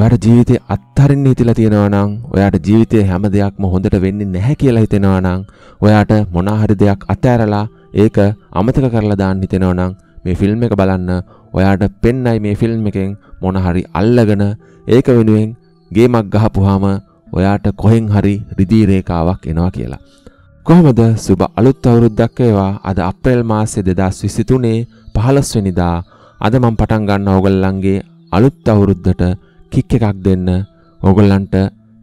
ඔයාට ජීවිතේ අත්හරින්න හිතලා තියෙනවා නම් ඔයාට ජීවිතේ හැම දෙයක්ම හොඳට වෙන්නේ නැහැ කියලා හිතෙනවා නම් ඔයාට මොන හරි දෙයක් අතහැරලා ඒක අමතක කරලා දාන්න හිතෙනවා නම් මේ ෆිල්ම් එක බලන්න ඔයාට පෙන්නයි මේ ෆිල්ම් එකෙන් මොන හරි අල්ලගෙන ඒක වෙනුවෙන් ගේමක් ගහපුවාම ඔයාට කොහෙන් හරි රිදී රේඛාවක් එනවා කියලා. කොහොමද සුබ අලුත් අවුරුද්දක් වේවා අද අප්‍රේල් මාසේ 2023 15 වෙනිදා අද මම පටන් ගන්න ඕගොල්ලන්ගේ අලුත් අවුරුද්දට කික් එකක් දෙන්න ඕගොල්ලන්ට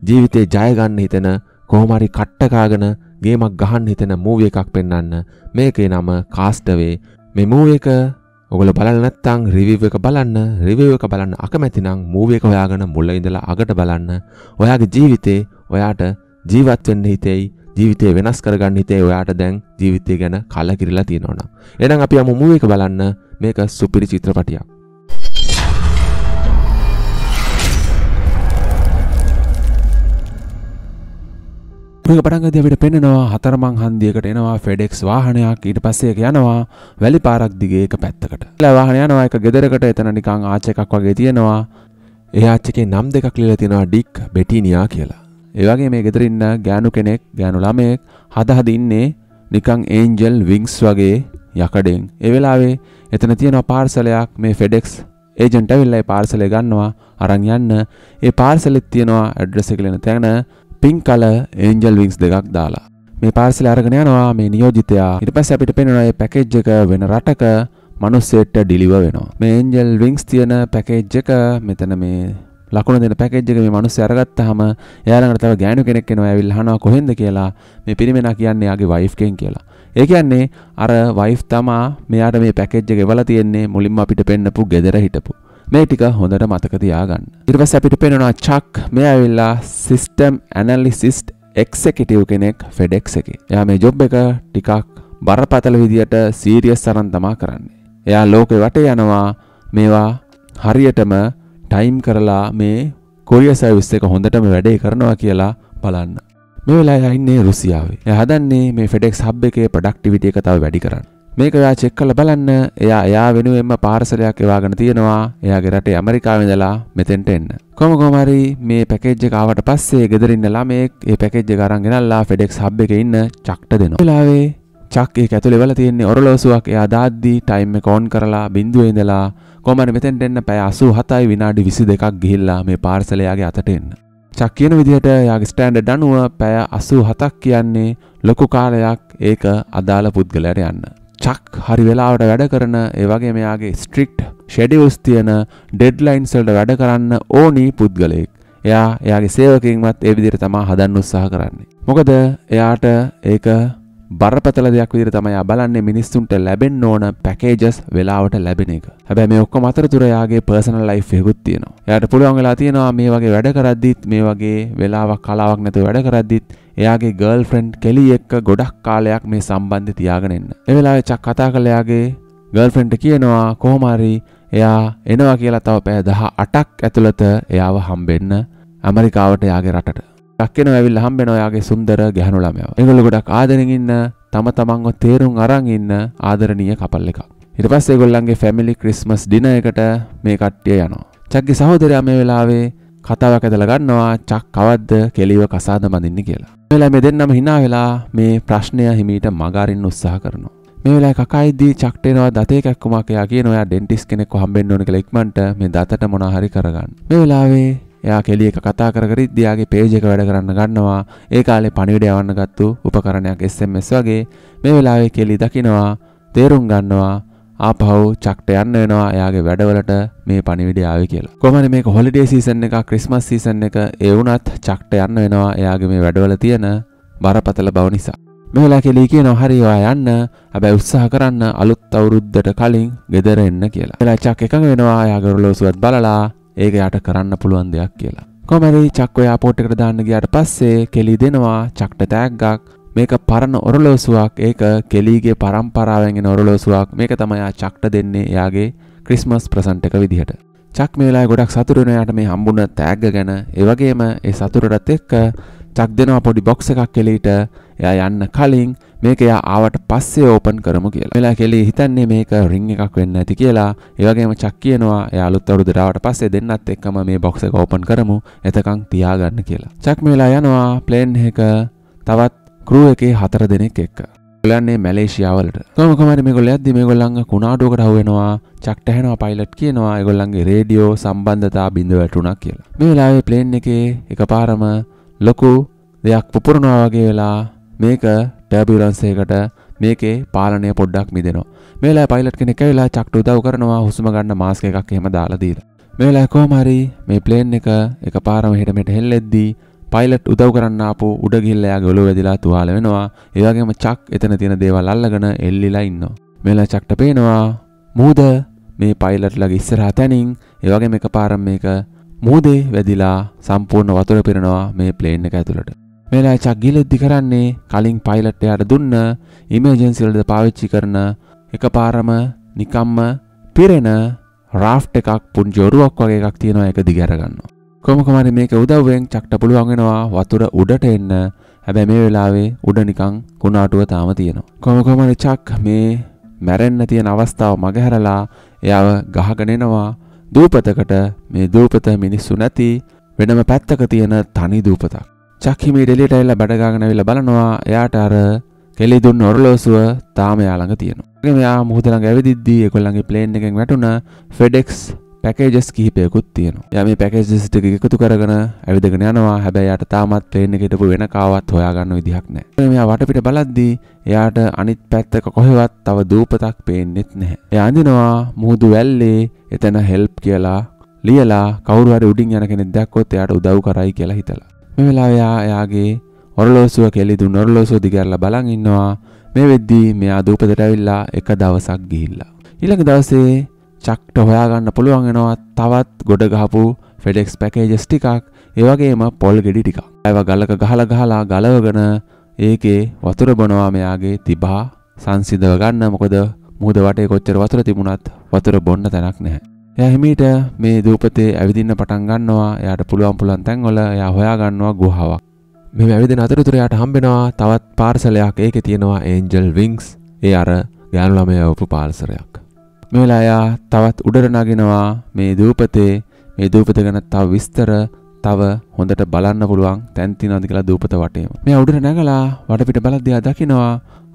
ජීවිතේ ජය ගන්න හිතෙන කොහොම හරි කට්ට කාගෙන ගේමක් ගහන්න හිතෙන මූවී එකක් පෙන්වන්න මේකේ නම කාස්ට්වේ මේ මූවී එක ඔගොල බලන්න නැත්නම් රිවිව් එක බලන්න රිවිව් එක බලන්න අකමැති නම් මූවී එක හොයාගෙන මුල ඉඳලා අගට බලන්න ඔයාගේ ජීවිතේ ඔයාට ජීවත් වෙන්න හිතෙයි ජීවිතය වෙනස් කරගන්න හිතේ ඔයාට දැන් ජීවිතය ගැන කලකිරලා තියෙනවනම් එහෙනම් අපි යමු මූවී එක බලන්න මේක සුපිරි චිත්‍රපටියක් ප්‍රග පටන්ගද අපිට පෙන්නවා හතරමං හන්දියකට එනවා ෆෙඩෙක්ස් වාහනයක් ඊට පස්සේක යනවා වැලි පාරක් දිගේ එක පැත්තකට ලවාහන යනවා එක ගෙදරකට එතන නිකං ආචකක් වගේ තියෙනවා ඒ ආච්චකේ නම් දෙකක් ලිල තියෙනවා ඩික් බෙටිනියා කියලා ඒවගේ මේ ගෙදරඉන්න ගෑනු කෙනෙක් ගෑනු ළමයෙක් හදහද ඉන්නේ නිකං ඒන්ජල් විංස් වගේ යකඩෙන් එවෙලාවේ එතන තියෙන පාර්සලයක් මේ ෆෙඩෙක්ස් ඒජන්ට විල්ලයි පාර්සලය ගන්නවා අරං යන්න ඒ පාර්සලෙත් තියෙනවා ඇඩ්‍රෙස කලෙන තැන පින් කල ඒන්ජල් විංස් දෙකක් දාලා මේ පාර්සල අරගෙන යනවා මේ නියෝජිතයා ඉට පස් අපිට පෙනනොය පැකෙජ් එක වෙන රටක මනුස්සෙට්ට ඩිලිව වෙනවා මේ ඒන්ජල් විංස් තියෙන පැකෙජ් එක මෙතන මේ ලකුණ දෙන පැකෙජ් එක මේ මනුස්සය අරගත්තාම එයාලඟට තව ගෑනු කෙනෙක් එනවා ඇවිල්ලා අහනවා කොහෙන්ද කියලා මේ පිරිමෙනා කියන්නේ යාගේ වයිෆ් කෙන් කියලා. ඒ කියන්නේ අර වයිෆ් තමා මෙයාට මේ පැකෙජ් එක ගෙවලා තියෙන්නේ මුලින්ම අපිට පෙන්නපු ගෙදර හිටපු. මේ ටික හොඳට මතක තියාගන්න. ඊට පස්සේ අපිට පේනවා චක් මෙයා ඇවිල්ලා සිස්ටම් ඇනලිසිස්ට් එක්සෙකිටිව් කෙනෙක් FedEx එකේ. එයා මේ ජොබ් එක ටිකක් බරපතල විදියට සීරියස් අරන් තමා කරන්නේ. එයා ලෝකෙ වටේ යනවා මේවා හරියටම ටයිම් කරලා මේ කොරිය සර්විස් එක හොඳටම වැඩේ කරනවා කියලා බලන්න. මේ වෙලා යන්නේ රුසියාවේ. එයා හදන්නේ මේ FedEx හබ් එකේ ප්‍රොඩක්ටිවිටි එක තව වැඩි කරන්න. මේක ඔයා චෙක් කරලා බලන්න. එයා එයා වෙනුවෙන්ම පාර්සලයක් එවාගෙන තියෙනවා. එයාගේ රටේ ඇමරිකාවේ ඉඳලා මෙතෙන්ට එන්න. කොහොම කොහම හරි මේ පැකේජ් එක ආවට පස්සේ ගෙදර ඉන්න ළමයෙක් ඒ පැකේජ් එක අරන් ගෙනල්ලා FedEx hub එකේ ඉන්න චක්ට දෙනවා. ඒ වෙලාවේ චක් ඒක ඇතුලේ වල තියෙන්නේ ඔරලෝසුවක්. එයා දාද්දි ටයිම් එක ඕන් කරලා බිඳුවේ ඉඳලා කොහමද මෙතෙන්ට එන්න පැය 87යි විනාඩි 22ක් ගිහිල්ලා මේ පාර්සල එයාගේ අතට එන්න. චක් කියන විදිහට යාගේ ස්ටෑන්ඩඩ් අනුව පැය 87ක් කියන්නේ ලොකු කාලයක් ඒක අදාළ පුද්ගලයාට යන්න. චක් හරි වෙලාවට වැඩ කරන ඒවගේ මෙයාගේ ස්ට්‍රික්ට් ෂෙඩිවස් තියෙන ඩෙඩ්ලයින්සල්ට වැඩ කරන්න ඕනි පුද්ගලයෙක් එයා එයාගේ සේවකින්වත් ඒ විදිර තමා හදන්න උත්සාහ කරන්නේ. මොකද එයාට ඒක බරපතල දෙයක් විදිර තමයි බලන්නේ මිනිස්සුන්ට ලැබෙන් ඕන පැකේජස් වෙලාවට ලැබෙන එක හැබැ මේ ඔක්කො අතරතුරයාගේ පර්සනල් ලයි් යෙකුත් තියෙනවා යට පුළුවන්ගලා තියෙනවා මේ වගේ වැඩ කරද්දිත් මේ වගේ වෙලාවක් කලාවක් නැතු වැඩ කරද්දිත් එයාගේ ගර්ල් ෆ්‍රෙන්ඩ් කෙලි එක්ක ගොඩක් කාලයක් මේ සම්බන්ධ තියාගෙනන්න එවෙලා චක් කතා කළයාගේ ගර්ල් ෆ්‍රෙන්ඩ් කියනවා කෝමාරි එයා එනවා කියලා තව පෑ දහ අටක් ඇතුළත එයාව හම්බෙන්න ඇමරිකාවට යාගේ රටට ටක්කෙන ඇවිල් හම්බෙන ඔයාගේ සුන්දර ගැහනු ළමයා. ඒගොල්ලෝ ගොඩක් ආදරෙන් ඉන්න තම තමන්ව තේරුම් අරන් ඉන්න ආදරණීය කපල් එකක්. ඊට පස්සේ ඒගොල්ලන්ගේ ෆැමිලි ක්‍රිස්මස් ඩිනර් එකට මේ කට්ටිය යනවා. චක්ගේ සහෝදරයා මේ වෙලාවේ කතාවක් ඇදලා ගන්නවා චක් කවද්ද කෙලිව කසාද බඳින්න කියලා. මේ වෙලාවේ මේ දෙන්නම hina වෙලා මේ ප්‍රශ්නය හිමීට මග අරින්න උත්සාහ කරනවා. මේ වෙලාවේ කකයිදී චක්ටේනවා දතේ කැක්කුමක් එයා කියන ඔයා ඩෙන්ටිස් කෙනෙක්ව හම්බෙන්න ඕන කියලා ඉක්මනට මේ දතට මොනවා හරි කරගන්න. මේ වෙලාවේ එයා කෙලිය එක කතා කරකරිත් දයාගේ පේජ එක වැඩ කරන්න ගන්නවා ඒ කාලේ පණිවිඩ යවන්න ගත්තු උපකරණයක් SMS වගේ මේ වෙලාවේ කෙලි දකිනවා තේරුම් ගන්නවා ආපහු චක්ට යන්න වෙනවා එයාගේ වැඩවලට මේ පණිවිඩය ආවේ කියලා. කොහමද මේක හොලිඩේ සීසන් එක ක්‍රිස්මස් සීසන් එක ඒ වුණත් චක්ට යන්න වෙනවා එයාගේ මේ වැඩවල තියෙන බරපතල බව නිසා. මේ වෙලාව කෙලී කියනවා හරි ඔයා යන්න හැබැයි උත්සාහ කරන්න අලුත් අවුරුද්දට කලින් ගෙදර එන්න කියලා. එලා චක් එකඟ වෙනවා එයාගේ රොලෝසුවත් බලලා ඒක යාට කරන්න පුළුවන් දෙයක් කියලා. කොහමද චක්ක එයාපෝට් එකට දාන්න ගියාට පස්සේ කෙලි දෙනවා චක්ට තෑග්ගක් මේක පරණ ඔරලෝසුවක් ඒක කෙලීගේ පරම්පරාවෙන් එන ඔරලෝසුවක් මේක තමයි ආ චක්ට දෙන්නේ එයාගේ ක්‍රිස්මස් ප්‍රසන්ට් එක විදිහට. චක් මේ වෙලාවේ ගොඩක් සතුටු වෙන යාට මේ හම්බුන තෑග්ග ගැන ඒ වගේම ඒ සතුටටත් එක්ක චක් දෙනවා පොඩි බොක්ස් එකක් එලීට එයා යන්න කලින් මේක එයා ආවට පස්සේ ඕපන් කරමු කියලා. මෙලා කෙලි හිතන්නේ මේක රින් එකක් වෙන්න ඇති කියලා. ඒ වගේම චක් කියනවා එයා අලුත් අවුරුද්දට ආවට පස්සේ දෙන්නත් එක්කම මේ බොක්ස් එක ඕපන් කරමු. එතකන් තියාගන්න කියලා. චක් මෙලා යනවා ප්ලේන් එක තවත් ක්‍රූ එකේ හතර දෙනෙක් එක්ක. ගොලන්නේ මැලේසියාවලට කොමකමරි මේගොල්ල යද්දි මේගොල්ලන්ග කුණාටුවකට අහුවෙනවා චක්ට ඇහෙනවා පයිලට් කියනවා ඒගොල්ලන්ගේ රේඩියෝ සම්බන්ධතා බිඳුව වැටුණා කියලා. මේ වෙලාවේ ප්ලේන් එකේ එකපාරම ලොකු දෙයක් පුපුරනවා වගේ වෙලා මේක ටර්බියුලන්සේකට මේකේ පාලනය පොඩ්ඩක් මිදෙනවා. මේලා පයිලට් කෙනෙක් ඇවිලා චක්ට උදව් කරනවා හුස්ම ගන්න මාස්ක් එකක් එහෙම දාලා දීලා. මේලා කොහොම හරි මේ ප්ලේන් එක එකපාරම හෙට මෙට හෙල්ලෙද්දී පයිලට් උදව් කරන්න ආපු උඩ ගිහිල්ලා එයාගේ ඔළුව වැදිලා තුවාල වෙනවා. ඒ වගේම චක් එතන තියෙන දේවල් අල්ලගෙන එල්ලිලා ඉන්නවා. මෙලා චක්ට පේනවා මූද මේ පයිලට්ලගේ ඉස්සරහා තැනින් ඒ වගේම එකපාරම මේක මූදේ වැදිලා සම්පූර්ණ වතුර පිරනවා මේ ප්ලේන් එක ඇතුළට. මේලා චක්ගිලෙද්දි කරන්නේ කලින් පයිලට් එයාට දුන්න ඉමර්ජන්සි වලද පාවිච්චි කරන එකපාරම නිකම්ම පිරෙන රාෆ්ට් එකක් පුංචි ඔරුවක් වගේ එකක් තියෙනවා ඒක දිගහැරගන්නවා. කොහොම හරි මේක උදව්වෙන් චක්ට පුළුවන් වෙනවා වතුර උඩට එන්න. හැබැයි මේ වෙලාවේ උඩ නිකන් කුණාටුව තාම තියෙනවා. කොහොම කොහම හරි චක් මේ මැරෙන්න තියෙන අවස්ථාව මගහැරලා එයාව ගහගෙන එනවා. දූපතකට මේ දූපත මිනිස්සු නැති වෙනම පැත්තක තියෙන තනි දූපතක්. චක්හිමි ඩෙලිට එල්ල බඩගාගෙන විල්ල බලනවා එයාට අර කෙලි දුන්න ඔරලෝසුව තාම යාළඟ තියෙනවා. මෙයා මුහුදළඟ ඇවිදිද්දී ඒගොල්ලන්ගේ ප්ලේන් එකෙන් වැටුණ FedEx පැකේජස් කිහිපයකුත් තියෙනවා. යම පැකේජස් ටික එකතු කරගෙන ඇවිදගෙන යනවා. හැබැයි යාට තාමත් ප්ලේන් එකේ හිටපු වෙන කාවත් හොයාගන්න විදිහක් නැහැ. මෙයා වටපිට බලද්දී එයාට අනිත් පැත්තක කොහෙවත් තව දූපතක් පේන්නෙත් නැහැ. එයා අඳිනවා මුහුදු වැල්ලේ එතන help කියලා ලියලා කවුරු හරි උඩින් යන කෙනෙක් දැක්කොත් එයාට උදව් කරයි කියලා හිතලා. මේ වෙලාවේ එයා එයාගේ ඔරලෝසුව කෙලි දුන්න ඔරලෝසුව දිගහැරලා බලන් ඉන්නවා. මේ වෙද්දී මෙයා දූපතට ඇවිල්ලා එක දවසක් ගිහිල්ලා. ඊළඟ දවසේ චක්ට හොයාගන්න පුළුවන් වෙනවා තවත් ගොඩ ගහපු ෆෙඩෙක්ස් පැකේජස් ටිකක් ඒ වගේම පොල් ගෙඩි ටිකක්. ඒවා ගලක ගහලා ගහලා ගලවගෙන ඒකේ වතුර බොනවා මෙයාගේ තිබහා සංසිඳව ගන්න මොකද මුහුද වටේ කොච්චර වතුර තිබුණත් වතුර බොන්න තැනක් නැහැ. එයා හිමීට මේ දූපතේ ඇවිදින්න පටන් ගන්නවා. එයාට පුළුවන් පුළුවන් තැන්වල එයා හොයා ගන්නවා ගුහාවක්. මේ ඇවිදින අතරතුර එයාට හම්බෙනවා තවත් පාර්සලයක්. ඒකේ තියෙනවා Angel Wings. ඒ අර ගෑනු ළමයා වපු පාර්සලයක්. මේ වෙලාව එයා තවත් උඩට නගිනවා මේ දූපතේ මේ දූපත ගැන තව විස්තර තව හොඳට බලන්න පුළුවන් තැන් තියෙනවාද කියලා දූපත වටේම. මෙයා උඩට නැගලා වටපිට බලද්දී ආ දකිනවා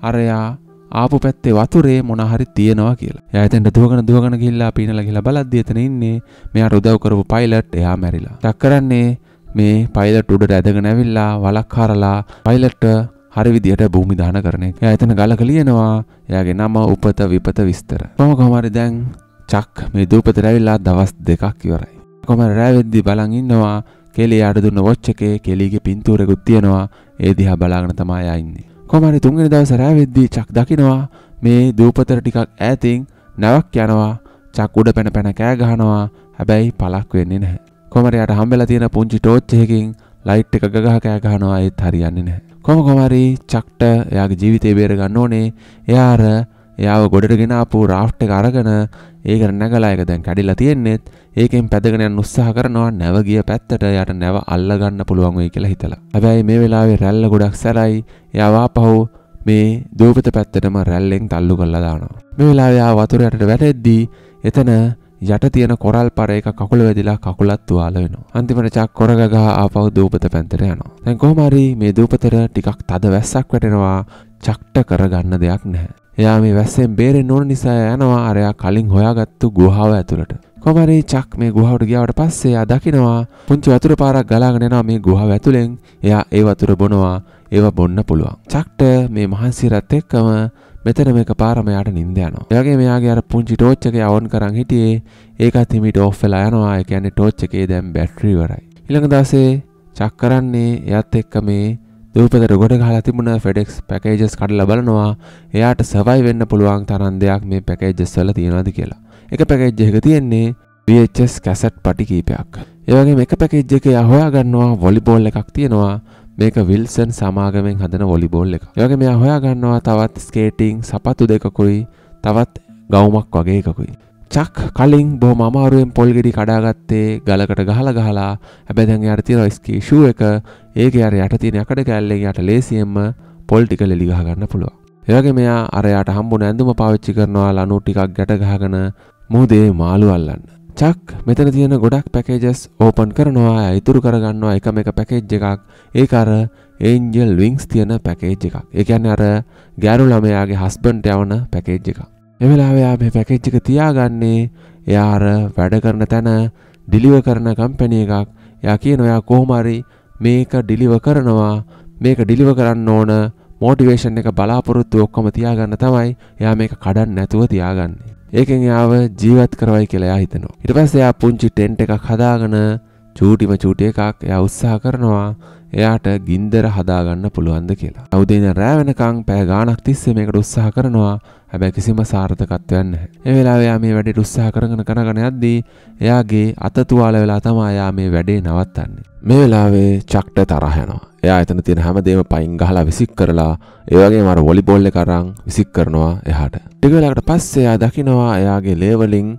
අරයා ආපු පැත්තේ වතුරේ මොනහරි තියෙනවා කියලා. එයා එතෙන්ට දුවගෙන දුවගෙන ගිහිල්ලා අපි ඉනලා ගිහිල්ලා බලද්දි එතන ඉන්නේ මෙයාට උදව් කරපු පයිලට් එයා මැරිලා. ටක් කරන්නේ මේ පයිලට් උඩට ඇදගෙන ඇවිල්ලා වලක් හරලා පයිලට්ට හරි විදියට භූමි දාන කරන එක. එයා එතන ගලක ලියනවා එයාගේ නම උපත විපත විස්තර. කොහොම කොහමරි දැන් චක් මේ දූපතට ඇවිල්ලා දවස් දෙකක් ඉවරයි. කොහමර රැවෙද්දි බලන් ඉන්නවා කෙලිය අඩ දුන්න වොච් එකේ කෙලියගේ පින්තූරෙකුත් තියෙනවා ඒ දිහා බලාගෙන තමයි ආ ඉන්නේ. කොමරි තුන්ගෙන දවස රෑවෙද්දී චක් දකිනවා මේ දූපතර ටිකක් ඈතින් නැවක් යනවා චක් උඩ පැන පැන කෑ ගහනවා හැබැයි පලක් වෙන්නේ නැහැ. කොමරයට හම්බෙලා තියෙන පුංචි ටෝච් එකකින් ලයිට් එක ගගහ කෑ ගහනවා ඒත් හරියන්නේ නැහැ. කොම කොමරි චක්ට එයාගේ ජීවිතේ බේරගන්න ඕනේ. එයා අර එයාව ගොඩට ගෙනාපු රාෆ්ට් එක අරගෙන ඒක නැගලා එක දැන් කැඩිලා තියෙන්නේත් ඒකෙන් පැදගෙන යන්න උත්සාහ කරනවා නැව ගිය පැත්තට යට නැව අල්ල ගන්න පුළුවන් වෙයි කියලා හිතලා. හැබැයි මේ වෙලාවේ රැල්ල ගොඩක් සැරයි. එයා වාපහු මේ දූපත පැත්තටම රැල්ලෙන් තල්ලු කරලා දානවා. මේ වෙලාවේ ආ වතුර යටට වැටෙද්දී එතන යට තියෙන කොරල් පර එක කකුල වැදිලා කකුලත් තුවාල වෙනවා. අන්තිමට චක් කොරග ගහ ආපහු දූපත පැත්තට යනවා. දැන් කොහොම හරි මේ දූපතට ටිකක් තද වැස්සක් වැටෙනවා. චක්ට කරගන්න දෙයක් නැහැ. එයා මේ වැස්සෙන් බේරෙන්න ඕන නිසා යනවා අර එයා කලින් හොයාගත්තු ගුහාව ඇතුළට. කොහමරි චක් මේ ගුහාවට ගියාට පස්සේ එයා දකිනවා පුංචි වතුර පාරක් ගලාගෙන යනවා මේ ගුහාව ඇතුලෙන්. එයා ඒ වතුර බොනවා. ඒව බොන්න පුළුවන්. චක්ට මේ මහන්සියරත් එක්කම මෙතන මේක පාරම යාට නිින්ද යනවා. ඒ වගේ මෙයාගේ අර පුංචි ටෝච් එක යවුන් කරන් හිටියේ ඒකත් හිමීට ඕෆ් වෙලා යනවා. ඒ කියන්නේ ටෝච් එකේ දැන් බැටරි ඉවරයි. ඊළඟ දවසේ චක් කරන්නේ එයාත් එක්ක මේ දූපතට ගොඩ ගහලා තිබුණ ෆෙඩෙක්ස් පැකේජස් කඩලා බලනවා එයාට සවයි වෙන්න පුළුවන් තරම් දෙයක් මේ පැකේජස් වල තියෙනවද කියලා. එක පැකේජ් එකක තියෙන්නේ VHS කැසට් පටි කීපයක්. ඒ වගේම එක පැකේජ් එකේ එයා හොයාගන්නවා වොලිබෝල් එකක් තියෙනවා. මේක විල්සන් සමාගමෙන් හදන වොලිබෝල් එක. ඒ වගේම එයා හොයාගන්නවා තවත් ස්කේටිං සපතු දෙකකුයි තවත් ගවුමක් වගේ එකකුයි. චක් කලින් බොහොම අමාරුවෙන් පොල්ගෙඩි කඩාගත්තේ ගලකට ගහලා ගහලා හැබැයි දැන් යාට තියෙන ස්කී ෂූ එක ඒකේ අර යට තියෙන යකඩ කැල්ලෙන් යාට ලේසියෙන්ම පොල් ටික ලෙලි ගහ ගන්න පුළුවන්. ඒවගේ මෙයා අරයාට හම්බුන ඇඳුම පාවිච්චි කරනවා ලනු ටිකක් ගැට ගහගෙන මුහුදේ මාළු අල්ලන්න. චක් මෙතන තියෙන ගොඩක් පැකේජස් ඕපන් කරනවා ඉතුරු කරගන්නවා එකම එක පැකේජ් එකක් ඒක අර ඒන්ජල් විංක්ස් තියෙන පැකේජ් එකක්. ඒ කියන්නේ අර ගෑනු ළමයාගේ හස්බන්ඩ් යවන පැකේජ් එකක්. එවෙලා එයා මේ පැකේජ් එක තියාගන්නේ එයා අර වැඩ කරන තැන ඩිලිවර් කරන කම්පැනි එකක්. එයා කියනවා එයා කොහොම හරි මේක ඩිලිවර් කරනවා. මේක ඩිලිවර් කරන්න ඕන මෝටිවේෂන් එක බලාපොරොත්තු ඔක්කොම තියාගන්න තමයි එයා මේක කඩන්න නැතුව තියාගන්නේ. ඒකෙන් එයාව ජීවත් කරවයි කියලා එයා හිතනවා. ඊට පස්සේ එයා පුංචි ටෙන්ට් එකක් හදාගෙන චූටිම චූටි එකක් එයා උත්සාහ කරනවා. එයාට ගින්දර හදාගන්න පුළුවන්ද කියලා. අවුදේන රෑ වෙනකන් පැය ගාණක් තිස්සේ මේකට උත්සාහ කරනවා. හැබැයි කිසිම සාර්ථකත්වයක් නැහැ. මේ වෙලාවේ එයා මේ වැඩේට උත්සාහ කරගෙන කරගෙන යද්දී එයාගේ අත තුවාල වෙලා තමයි එයා මේ වැඩේ නවත්තන්නේ. මේ වෙලාවේ චක්ට තරහ යනවා. එයා එතන තියෙන හැමදේම පයින් ගහලා විසික් කරලා ඒ වගේම අර වොලිබෝල් එක අරන් විසික් කරනවා එහාට. ටික වෙලාවකට පස්සේ එයා දකිනවා එයාගේ ලේවලින්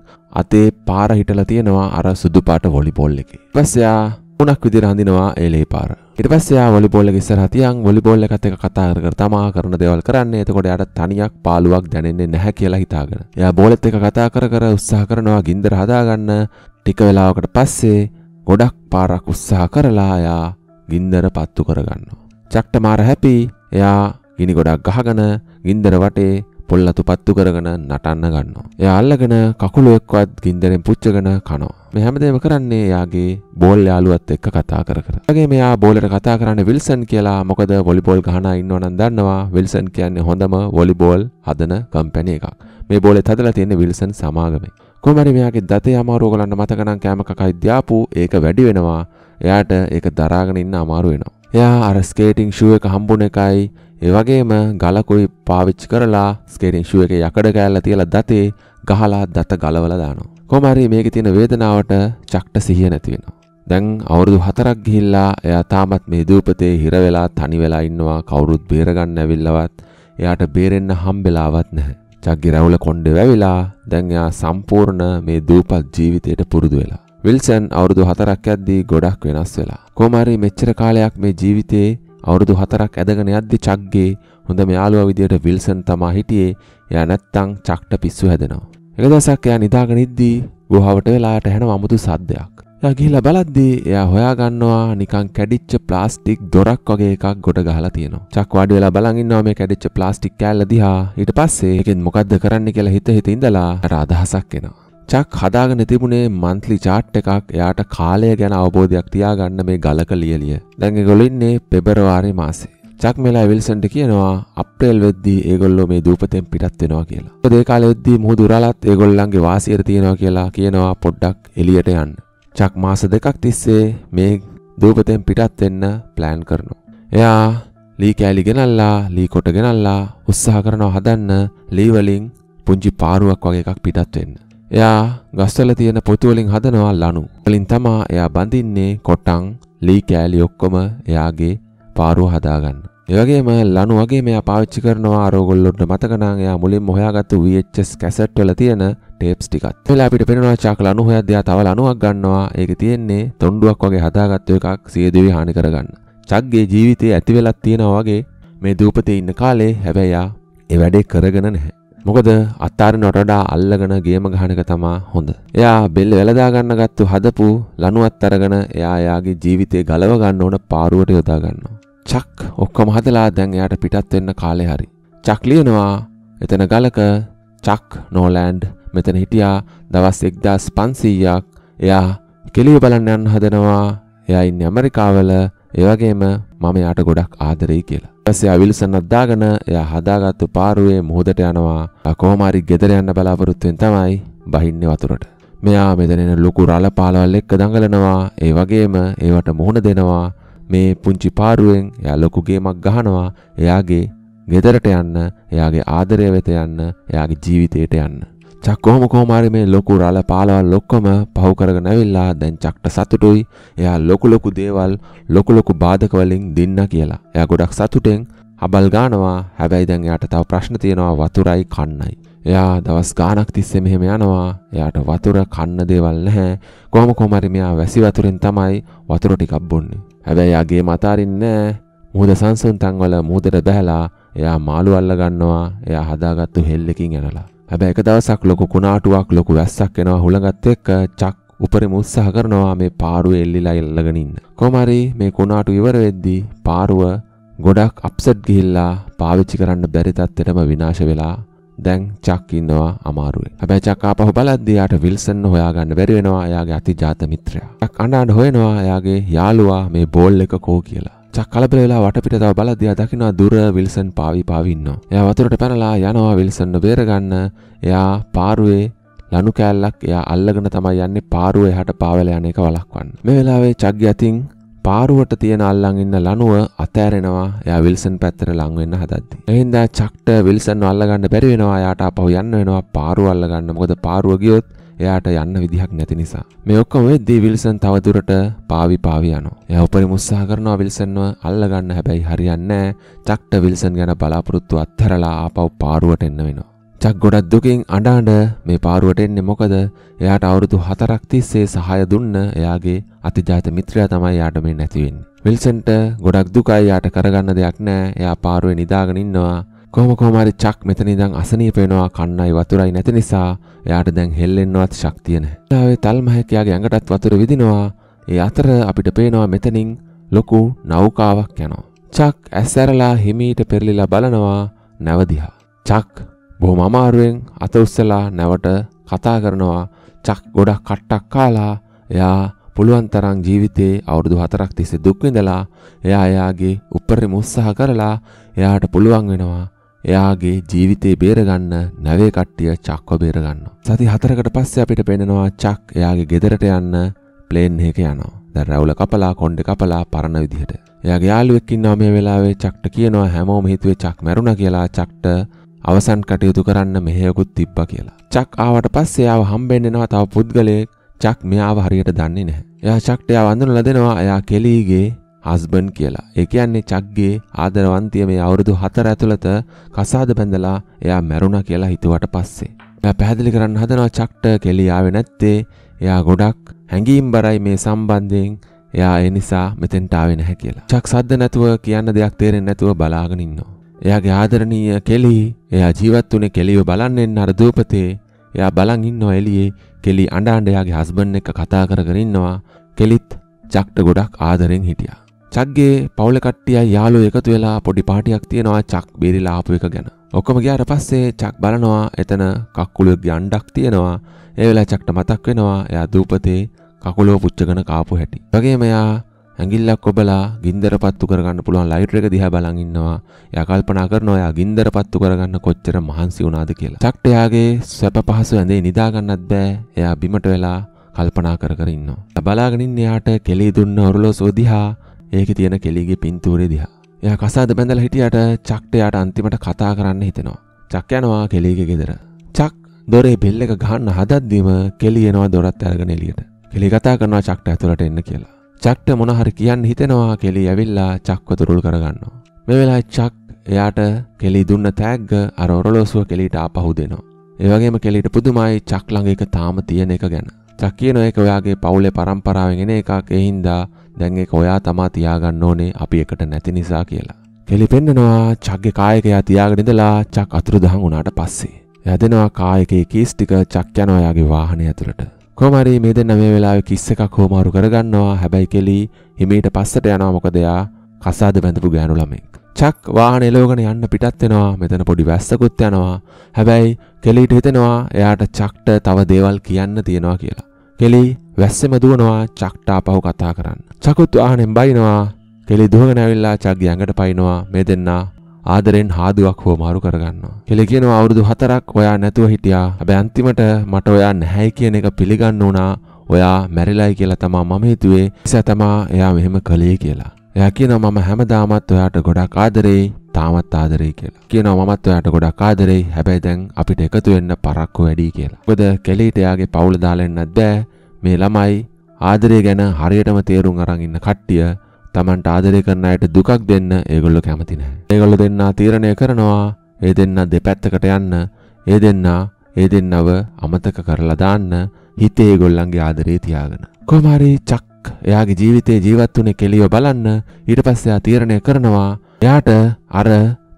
අතේ පාර හිටලා තියෙනවා අර සුදු පාට වොලිබෝල් එකේ. ඊපස්සේ එයා මුණක් විදිහට හඳිනවා ඒ ලේ පාර. ඉට පස්සේ වොලිබෝල ඉස්සර හතියන් වොලිබෝල එකත් එක කතා කර තමා කරන දේවල් කරන්න එතකොට යට තනියක් පාලුවක් දැනෙන්නේ නැහැ කියලා හිතාගෙන එයා බෝලෙත් එක කතා කර කර උත්සාහ කරනවා ගින්දර හදාගන්න ටික වෙලාවකට පස්සේ ගොඩක් පාරක් උත්සාහ කරලා එයා ගින්දර පත්තු කරගන්නවා. චක්ට මාර හැපි එයා ගිනි ගොඩක් ගහගෙන ගින්දර වටේ පොල්ලතු පත්තු කරගෙන නටන්න ගන්නවා. එයා අල්ලගෙන කකුල එක්කවත් ගින්දරෙන් පුච්චගෙන කනවා. මේ හැමදේම කරන්නේ යාගේ බෝල් යාළුවත් එක්ක කතා කර කර. වගේ මෙයා බෝලට කතා කරන්නේ විල්සන් කියලා. මොකද වොලිබෝල් ගහනා ඉන්නව නම් දන්නවා විල්සන් කියන්නේ හොඳම වොලිබෝල් හදන කම්පැනි එකක්. මේ බෝලෙත් හදලා තියෙන්නේ විල්සන් සමාගමේ. කොහමරි මෙයාගේ දතේ අමාරුව ගලන්න මතක නම් කැම කකයි දාපු ඒක වැඩි වෙනවා. එයාට ඒක දරාගෙන ඉන්න අමාරු වෙනවා. එයා අර ස්කේටිං ෂූ එක හම්බුන එකයි ඒ වගේම ගලකුයි පාවිච්චි කරලා ස්කේටිං ෂූ එකේ යකඩ කෑල්ල තියලා දතේ ගහලා දත ගලවලා දානවා. කොමරි මේක තියෙන වේදනාවට චක්ට සිහිය නැති වෙනවා. දැන් අවුරුදු 4ක් ගිහිල්ලා එයා තාමත් මේ දූපතේ හිර වෙලා තනි වෙලා ඉන්නවා. කවුරුත් බේර ගන්න ඇවිල්ලවත් එයාට බේරෙන්න හම්බෙලාවත් නැහැ. චක්ගේ රැවුල කොණ්ඩේ වැවිලා දැන් එයා සම්පූර්ණ මේ දූපත් ජීවිතයට පුරුදු වෙලා. විල්සන් අවුරුදු 4ක් යද්දී ගොඩක් වෙනස් වෙලා. කොමාරි මෙච්චර කාලයක් මේ ජීවිතේ අවුරුදු 4ක් ඇදගෙන යද්දී චක්ගේ හොඳ මෙයාලුවා විදියට විල්සන් තමා හිටියේ. එයා නැත්තම් චක්ට පිස්සු හැදෙනවා. එක දවසක් එයා නිදාගෙන ඉද්දී ගුහාවට වෙලාට ඇහෙන අමුතු සද්දයක්. එයා ගිහිල්ලා බලද්දී එයා හොයාගන්නවා නිකන් කැඩිච්ච ප්ලාස්ටික් දොරක් වගේ එකක් ගොඩ ගහලා තියෙනවා. චක් වාඩි වෙලා බලන් ඉන්නවා මේ කැඩිච්ච ප්ලාස්ටික් කෑල්ල දිහා. ඊට පස්සේ ඒකෙන් මොකද්ද කරන්න කියලා හිත හිත ඉඳලා අර අදහසක් එනවා. චක් හදාගෙන තිබුණේ මන්ත්ලි චාට් එකක් එයාට කාලය ගැන අවබෝධයක් තියාගන්න මේ ගලක ලියලිය. දැන් ඒගොල්ලෝ ඉන්නේ පෙබරවාරි මාසේ. චක්මෙලා විල්සන්ට කියනවා අප්‍රේල් වෙද්දී ඒගොල්ලෝ මේ දූපතෙන් පිටත් වෙනවා කියලා. මොකද ඒ කාලේ වෙද්දී මුහුදුරලත් ඒගොල්ලන්ගේ වාසියට තියෙනවා කියලා කියනවා පොඩ්ඩක් එළියට යන්න. චක් මාස දෙකක් තිස්සේ මේ දූපතෙන් පිටත් වෙන්න ප්ලෑන් කරනවා. එයා ලී කෑලි ගෙනල්ලා ලී කොට ගෙනල්ලා උත්සාහ කරනවා හදන්න ලී වලින් පුංචි පාරුවක් වගේ එකක් පිටත් වෙන්න. එයා ගස්වල තියෙන පොතුවලින් හදනවා ලනු. වලින් තමා එයා බඳින්නේ කොටන්, ලී කෑලි ඔක්කොම එයාගේ පාරුව හදාගන්න. ඒවගේම ලනු වගේ මෙයා පාවිච්චි කරනවා අරෝගොල්ලොට මතකනං එයා මුලින් හොයාගත්තු VHS කැසට් වල තියෙන ටේප්ස් ටිකත්. එතකොට අපිට පේනවා චාක ලනු හොයද්දී ආ තව ලනුවක් ගන්නවා. ඒකේ තියෙන්නේ තොණ්ඩුවක් වගේ හදාගත්තු එකක් සියදිවි හානි කරගන්න. චක්ගේ ජීවිතේ ඇති වෙලක් තියෙනවා වගේ මේ දූපතේ ඉන්න කාලේ හැබැයි ආ ඒ වැඩේ කරගෙන නැහැ. මොකද අත්තාරින් වටඩා අල්ලගෙන ගේම ගහන එක තමා හොඳ. එයා බෙල්ල වැලදා ගන්න ගත්තු හදපු ලනුවත් අරගෙන එයා එයාගේ ජීවිතේ ගලව ගන්න ඕන පාරුවට යොදා ගන්නවා. චක් ඔක්කොම හදලා දැන් එයාට පිටත් වෙන්න කාලේ හරි. චක් ලියනවා එතන ගලක චක් නෝලෑන්ඩ් මෙතන හිටියා දවස් 1500ක් එයා කෙලිය බලන්න යන්න හදනවා. එයා ඉන්නේ ඇමරිකාවල. ඒ වගේම මම එයාට ගොඩක් ආදරෙයි කියලා. ඊපස්සේ අවිල්සන් අද්දාගෙන එයා හදාගත්තු පාරුවේ මොහොතට යනවා. කොහොම හරි ගෙදර යන්න බලාපොරොත්තු වෙන තමයි බහින්නේ වතුරට. මෙයා මෙතන ලොකු රළ පාලවල් එක්ක දඟලනවා ඒ වගේම ඒවට මුහුණ දෙනවා මේ පුංචි පාරුවෙන් එයා ලොකු ගේමක් ගහනවා එයාගේ ගෙදරට යන්න එයාගේ ආදරය වෙත යන්න එයාගේ ජීවිතයට යන්න චක් කොහොම කොහොම හරි මේ ලොකු රළ පාලවල් ඔක්කොම පහු කරගෙන ඇවිල්ලා දැන් චක්ට සතුටුයි. එයා ලොකු ලොකු දේවල් ලොකු ලොකු බාධක වලින් දින්න කියලා. එයා ගොඩක් සතුටෙන් අබල් ගානවා. හැබැයි දැන් එයාට තව ප්‍රශ්න තියෙනවා වතුරයි කන්නයි. එයා දවස් ගාණක් තිස්සේ මෙහෙම යනවා. එයාට වතුර කන්න දේවල් නැහැ. කොහොම කොහොම හරි මෙයා වැසි වතුරෙන් තමයි වතුර ටිකක් බොන්නේ. හැබැයි යාගේ මතාරින්න මුහුද සංසුන් තංවල මුහුදට බැහැලා එයා මාළු අල්ල ගන්නවා එයා හදාගත්තු හෙල්ලකින් යනලා. හැබැයි එක දවසක් ලොකු කුණාටුවක් ලොකු වැස්සක් එනවා හුලඟත් එක්ක චක් උපරිම උත්සාහ කරනවා මේ පාරුව එල්ලිලා ඉල්ලගෙන ඉන්න. කොහොම හරි මේ කුණාටු ඉවර වෙද්දී පාරුව ගොඩක් අප්සෙට් ගිහිල්ලා පාවිච්චි කරන්න බැරි තත්ත්වෙටම විනාශ වෙලා දැන් චක් ඉන්නවා අමාරුවේ. හැබැයි චක් ආපහු බලද්දී යාට විල්සන් හොයාගන්න බැරි වෙනවා එයාගේ අතිජාත මිත්‍රයා. චක් අඬන හොයනවා එයාගේ යාළුවා මේ බෝල් එක කෝ කියලා. චක් කලබල වෙලා වටපිට තව බලද්දී එයා දකිනවා දුර විල්සන් පාවි පාවි ඉන්නවා. එයා වතුරට පැනලා යනවා විල්සන්ව බේරගන්න. එයා පාරුවේ ලනු කෑල්ලක් එයා අල්ලගෙන තමයි යන්නේ පාරුව එහාට පාවල යන එක වළක්වන්න. මේ වෙලාවේ චක්ගේ අතින් පාරුවට තියෙන අල්ලන් ඉන්න ලනුව අතෑරෙනවා එයා විල්සන් පැත්තට ලං වෙන්න හදද්දි. එහෙනම් දැන් චක්ට විල්සන්ව අල්ලගන්න බැරි වෙනවා. එයාට අපහු යන්න වෙනවා පාරුව අල්ලගන්න. මොකද පාරුව ගියොත් එයාට යන්න විදිහක් නැති නිසා. මේ ඔක්කොම වෙද්දී විල්සන් තවදුරට පාවි පාවි යනවා. එයා උපරිම උත්සාහ කරනවා විල්සන්ව අල්ලගන්න හැබැයි හරියන්නේ නැහැ. චක්ට විල්සන් ගැන බලාපොරොත්තු අත්හැරලා ආපහු පාරුවට එන්න වෙනවා. චක් ගොඩක් දුකින් අඩාඩ මේ පාරුවට එන්නේ මොකද එයාට අවුරුදු 4ක් තිස්සේ සහාය දුන්න එයාගේ අතිජාත මිත්‍රයා තමයි යාට මේ නැති වෙන්නේ. විල්සන්ට ගොඩක් දුකයි යාට කරගන්න දෙයක් නැහැ. එයා පාරුවේ නිදාගෙන ඉන්නවා. කොහොම කොහම හරි චක් මෙතන ඉඳන් අසනීප වෙනවා කන්නයි වතුරයි නැති නිසා එයාට දැන් හෙල්ලෙන්නවත් ශක්තිය නැහැ. ඊළාවේ තල්මහක් යාගේ ඇඟටත් වතුර විදිනවා. ඒ අතර අපිට පේනවා මෙතනින් ලොකු නෞකාවක් යනවා. චක් ඇස්සරලා හිමීට පෙරලිලා බලනවා නැවදිහා. චක් බොහොම අමාරුවෙන් අත උස්සලා නැවට කතා කරනවා චක් ගොඩක් කට්ටක් කාලා එයා පුළුවන් තරම් ජීවිතේ අවුරුදු 4ක් තිස්සේ දුක් විඳලා එයා එයාගේ උපරිම උත්සාහ කරලා එයාට පුළුවන් වෙනවා එයාගේ ජීවිතේ බේරගන්න නැවේ කට්ටිය චක්ව බේරගන්නවා. සති 4කට පස්සේ අපිට පේනනවා චක් එයාගේ ගෙදරට යන්න ප්ලේන් එකක යනවා. දැන් රැවුල කපලා කොණ්ඩේ කපලා පරණ විදිහට. එයාගේ යාළුවෙක් ඉන්නවා මේ වෙලාවේ චක්ට කියනවා හැමෝම හිතුවේ චක් මැරුණා කියලා චක්ට අවසන් කටයුතු කරන්න මෙහෙයකුත් තිබ්බා කියලා. චක් ආවට පස්සේ ආව හම්බෙන්න එනවා තව පුද්ගලයෙක් චක් මෙයාව හරියට දන්නේ නැහැ. එයා චක්ට එයා වඳුනලා දෙනවා එයා කෙලීගේ හස්බන් කියලා. ඒ කියන්නේ චක්ගේ ආදරවන්තිය මේ අවුරුදු 4 ඇතුළත කසාද බැඳලා එයා මැරුණා කියලා හිතුවට පස්සේ. එයා පැහැදිලි කරන්න හදනවා චක්ට කෙලී ආවේ නැත්තේ එයා ගොඩක් හැඟීම්බරයි මේ සම්බන්ධයෙන් එයා ඒ නිසා මෙතෙන්ට ආවේ නැහැ කියලා. චක් සද්ද නැතුව කියන්න දෙයක් තේරෙන්නේ නැතුව බලාගෙන ඉන්නවා. එයාගේ ආදරණීය කෙලි එයා ජීවත් වුනේ කෙලිව බලන් ඉන්න අර දූපතේ එයා බලන් ඉන්නවා එළියේ කෙලි අඬ අඬ එයාගේ හස්බන්ඩ් එක්ක කතා කරගෙන ඉන්නවා කෙලිත් චක්ට ගොඩක් ආදරෙන් හිටියා චක්ගේ පවුල කට්ටියයි යාළුවෝ එකතු වෙලා පොඩි පාටියක් තියනවා චක් බේරිලා ආපු එක ගැන. ඔක්කොම ගියාට පස්සේ චක් බලනවා එතන කක්කුළුවෙක්ගේ අණ්ඩක් තියෙනවා. ඒ වෙලාවේ චක්ට මතක් වෙනවා එයා දූපතේ කකුලව පුච්චගෙන කාපු හැටි. වගේම එයා ඇඟිල්ලක් ඔබලා ගින්දර පත්තු කරගන්න පුළුවන් ලයිට් එක දිහා බලන් ඉන්නවා. එයා කල්පනා කරනවා එයා ගින්දර පත්තු කරගන්න කොච්චර මහන්සි වුණාද කියලා. චක්ට එයාගේ සැප පහසු ඇඳේ නිදා ගන්නත් බෑ. එයා බිමට වෙලා කල්පනා කර කර ඉන්නවා. බලාගෙන ඉන්න එයාට කෙලි දුන්න ඔරලෝසුව දිහා ඒකේ තියෙන කෙලිගේ පින්තූරේ දිහා. එයා කසාද බැඳලා හිටියට චක්ට එයාට අන්තිමට කතා කරන්න හිතෙනවා. චක් යනවා කෙලිගේ ගෙදර. චක් දොරේ බෙල් එක ගහන්න හදද්දිම කෙලි එනවා දොරත් අරගෙන එළියට. කෙලි කතා කරනවා චක්ට ඇතුළට එන්න කියලා. චක්ට මොනහරි කියන්න හිතෙනවා කෙලි ඇවිල්ලා චක්ව තුරුල් කරගන්නවා. මේ වෙලාවේ චක් එයාට කෙලි දුන්න තෑග්ග අර ඔරලෝසුව කෙලිට ආපහු දෙනවා. ඒ වගේම කෙලිට පුදුමයි චක් ළඟ එක තාම තියෙන එක ගැන. චක් කියන එක ඔයාගේ පවුලේ પરම්පරාවෙන් එන එකක් ඒ හින්දා දැන් ඒක ඔයා තමා තියාගන්න ඕනේ අපි එකට නැති නිසා කියලා. කෙලි පෙන්නනවා චක්ගේ කායකයා තියාගෙන ඉඳලා චක් අතුරුදහන් වුණාට පස්සේ. එයා දෙනවා කායකයේ කීස් ටික චක් යනවා එයාගේ වාහනේ ඇතුළට. කොමරි මේ දෙන්න මේ වෙලාවේ කිස් එකක් හොමාරු කරගන්නවා හැබැයි කෙලි හිමීට පස්සට යනවා මොකද එයා කසාද බැඳපු ගෑනු ළමෙක්. චක් වාහන එලවගෙන යන්න පිටත් වෙනවා මෙතන පොඩි වැස්සකුත් යනවා. හැබැයි කෙලිට හිතෙනවා එයාට චක්ට තව දේවල් කියන්න තියෙනවා කියලා. කෙලි වැස්සෙම දුවනවා චක්ට ආපහු කතා කරන්න. චකුත් වාහනෙන් බයිනවා කෙලි දුවගෙන ඇවිල්ලා චක්ගේ ඇඟට පයින්නවා මේ දෙන්නා ආදරෙන් හාදුවක් හෝ මාරු කරගන්නවා. කෙලි කියනවා අවුරුදු 4ක් ඔයා නැතුව හිටියා. හැබැයි අන්තිමට මට ඔයා නැහැයි කියන එක පිළිගන්න උනා. ඔයා මැරිලායි කියලා තමා මම හිතුවේ. නිසා තමා එයා මෙහෙම කළේ කියලා. එයා කියනවා මම හැමදාමත් ඔයාට ගොඩක් ආදරෙයි. තාමත් ආදරෙයි කියලා. කියනවා මමත් ඔයාට ගොඩක් ආදරෙයි. හැබැයි දැන් අපිට එකතු වෙන්න පරක්කු වැඩි කියලා. මොකද කෙලිට එයාගේ පවුල දාලා එන්නත් බෑ. මේ ළමයි ආදරය ගැන හරියටම තේරුම් අරන් ඉන්න කට්ටිය තමන්ට ආදරය කරන අයට දුකක් දෙන්න ඒගොල්ලෝ කැමති නැහැ. ඒගොල්ලෝ දෙන්නා තීරණය කරනවා ඒ දෙන්නා දෙපැත්තකට යන්න, ඒ දෙන්නා ඒ දෙන්නව අමතක කරලා දාන්න හිතේ ඒගොල්ලන්ගේ ආදරේ තියාගෙන. කොහොම හරි චක් එයාගේ ජීවිතේ ජීවත් වුනේ කෙලියව බලන්න ඊට පස්සේ ආ තීරණය කරනවා එයාට අර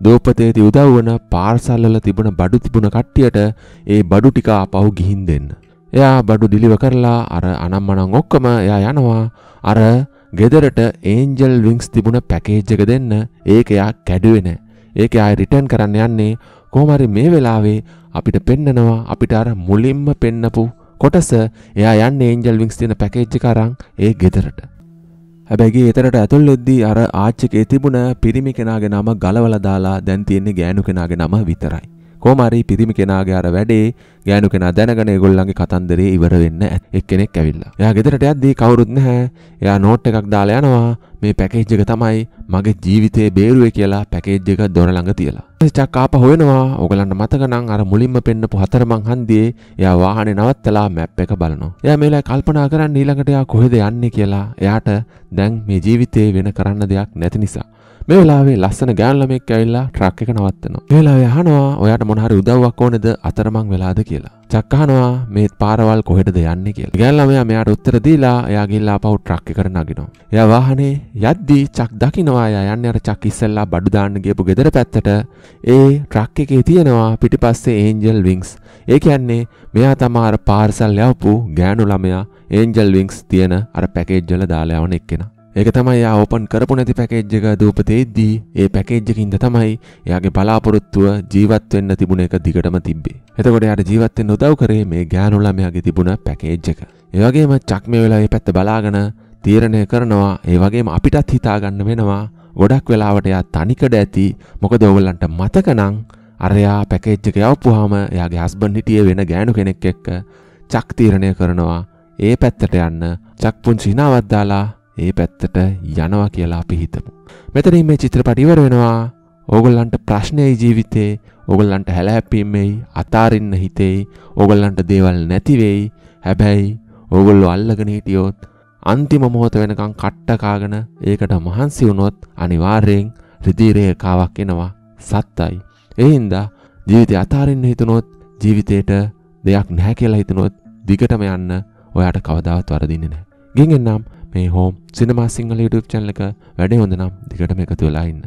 දෝපතේති උදව් වන පාර්සල් වල තිබුණ බඩු තිබුණ කට්ටියට ඒ බඩු ටික ආපහු ගිහින් දෙන්න. එයා බඩු ඩිලිවර් කරලා අර අනම්මනම් ඔක්කොම එයා යනවා අර ගෙදරට ඒන්ජල් විංස් තිබුණ පැකේජ්ජක දෙන්න ඒක එයා කැඩුවෙන ඒක අය රිටන් කරන්න යන්නේ කෝමරි මේ වෙලාවේ අපිට පෙන්නනවා අපිට අර මුලින්ම පෙන්නපු කොටස එයා යන්න ඒන්ජල් විංස් තියෙන පැකේජ්ජ කරන් ඒ ගෙදරට හැබැගේ එතරට ඇතුල් එද්දී අර ආච්චකේ තිබුණ පිරිමි කෙනාගේ නම ගලවල දාලා දැන් තියෙන්නේ ගෑනු කෙනාගේ නම විතරයි කෝමරි පිරිමි කෙනාගේ අර වැඩේ ගෑනු කෙනා දැනගෙන ඒගොල්ලන්ගේ කතන්දරේ ඉවර වෙන්න එක්කෙනෙක් ඇවිල්ලා. එයා ගෙදරට යද්දී කවුරුත් නැහැ. එයා නෝට් එකක් දාලා යනවා මේ පැකේජ් එක තමයි මගේ ජීවිතේ බේරුවේ කියලා පැකේජ් එක දොර ළඟ තියලා. චක් ආප හොයනවා ඔගලන්ට මතකනම් අර මුලින්ම පෙන්නපු හතරමං හන්දියේ එයා වාහනේ නවත්තලා මැප් එක බලනවා. එයා මේ වෙලාවේ කල්පනා කරන්නේ ඊළඟට එයා කොහෙද යන්නේ කියලා. එයාට දැන් මේ ජීවිතේ වෙන කරන්න දෙයක් නැති නිසා. මේ වෙලාවේ ලස්සන ගෑන් ළමෙක් ඇවිල්ලා ට්‍රක් එක නවත්තනවා. මේ වෙලාවේ අහනවා ඔයාට මොන හරි උදව්වක් ඕනේද අතරමං වෙලාද කියලා. චක් අහනවා මේ පාරවල් කොහෙටද යන්නේ කියලා. ගෑන් ළමයා මෙයාට උත්තර දීලා එයා ගිහිල්ලා ආපහු ට්‍රක් එකට නගිනවා. එයා වාහනේ යද්දී චක් දකිනවා එයා යන්නේ අර චක් ඉස්සෙල්ලා බඩු දාන්න ගියපු ගෙදර පැත්තට ඒ ට්‍රක් එකේ තියෙනවා පිටිපස්සේ ඒන්ජල් වින්ග්ස්. ඒ කියන්නේ මෙයා තමාර පාර්සල් යවපු ගෑනු ළමයා ඒන්ජල් විංක්ස් තියෙන අර පැකේජ්ජල දාලා යවන එක්කෙනා ඒක තමයි යා ඕපන් කරපු නැති පැකේජ් එක දූපතේදී ඒ පැකේජ් එකකින්ද තමයි එයාගේ බලාපොරොත්තුව ජීවත් වෙන්න තිබුණ එක දිගටම තිබ්බේ. එතකොට එයාට ජීවත් වෙන්න උදව් කරේ මේ ගෑනු ළමයාගේ තිබුණ පැකේජ් එක. ඒ වගේම චක්මේ වෙලා මේ පැත්ත බලාගෙන තීරණය කරනවා. ඒ වගේම අපිටත් හිතා ගන්න වෙනවා. ගොඩක් වෙලාවට එයා තනිකඩ ඇති. මොකද ඕගොල්ලන්ට මතක නම් අරයා පැකේජ් එක යවපුවාම එයාගේ හස්බන්ඩ් හිටියේ වෙන ගෑනු කෙනෙක් එක්ක චක් තීරණය කරනවා. ඒ පැත්තට යන්න චක් පුංචි hinaවක් දාලා ඒ පැත්තට යනවා කියලා අපි හිතමු. මෙතනින් මේ චිත්‍රපට ඉවර වෙනවා. ඕගොල්ලන්ට ප්‍රශ්නයයි ජීවිතේ, ඕගොල්ලන්ට හැලහැප්පීමේයි, අතාරින්න හිතේයි, ඕගොල්ලන්ට දේවල් නැති වෙයි. හැබැයි ඕගොල්ලෝ අල්ලගෙන හිටියොත් අන්තිම මොහොත වෙනකන් කට්ට කාගෙන ඒකට මහන්සි වුණොත් අනිවාර්යෙන් රිදී රේඛාවක් එනවා. සත්තයි. ඒ හින්දා ජීවිතය අතාරින්න හිතනොත් ජීවිතේට දෙයක් නැහැ කියලා හිතනොත් දිගටම යන්න ඔයාට කවදාවත් වරදින්නේ නැහැ. ගෙන්ගෙන්නම් මේ හෝම් සිනමා සිංහල YouTube චැනල් එක වැඩේ හොඳ නම් දිගටම එකතු වෙලා ඉන්න.